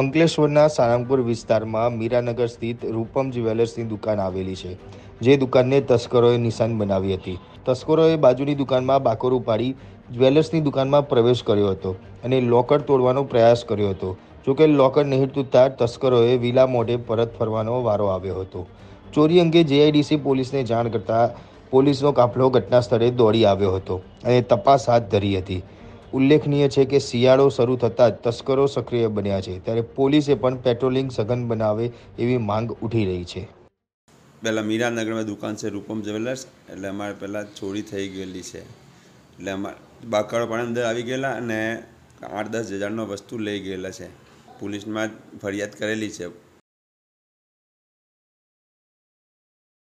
અંકલેશ્વરના સારંગપુર વિસ્તારમાં મીરાનગર સ્થિત રૂપમ જ્વેલર્સની દુકાન આવેલી છે જે દુકાનને તસ્કરોએ નિશાન બનાવી હતી તસ્કરોએ બાજુની દુકાનમાં બાકોર ઉપાડી જ્વેલર્સની દુકાનમાં પ્રવેશ કર્યો હતો અને લોકર તોડવાનો પ્રયાસ કર્યો હતો જોકે લોકર નહીં તૂટતા તસ્કરોએ વિલા મોઢે પરત ફરવાનો વારો આવ્યો હતો ચોરી અંગે જેઆઈડીસી પોલીસને જાણ કરતાં પોલીસનો કાફલો ઘટના સ્થળે દોડી આવ્યો હતો અને તપાસ હાથ ધરી હતી ઉલ્લેખનીય છે કે શિયાળો શરૂ થતાં જ તસ્કરો સક્રિય બન્યા છે ત્યારે પોલીસે પણ પેટ્રોલિંગ સઘન બનાવે એવી માંગ ઉઠી રહી છે પહેલાં મીરાનગરમાં દુકાન છે રૂપમ જ્વેલર્સ એટલે અમારે પહેલાં ચોરી થઈ ગયેલી છે એટલે અમારે બાકાળો પણ અંદર આવી ગયેલા અને આઠ દસ હજારનો વસ્તુ લઈ ગયેલા છે પોલીસમાં ફરિયાદ કરેલી છે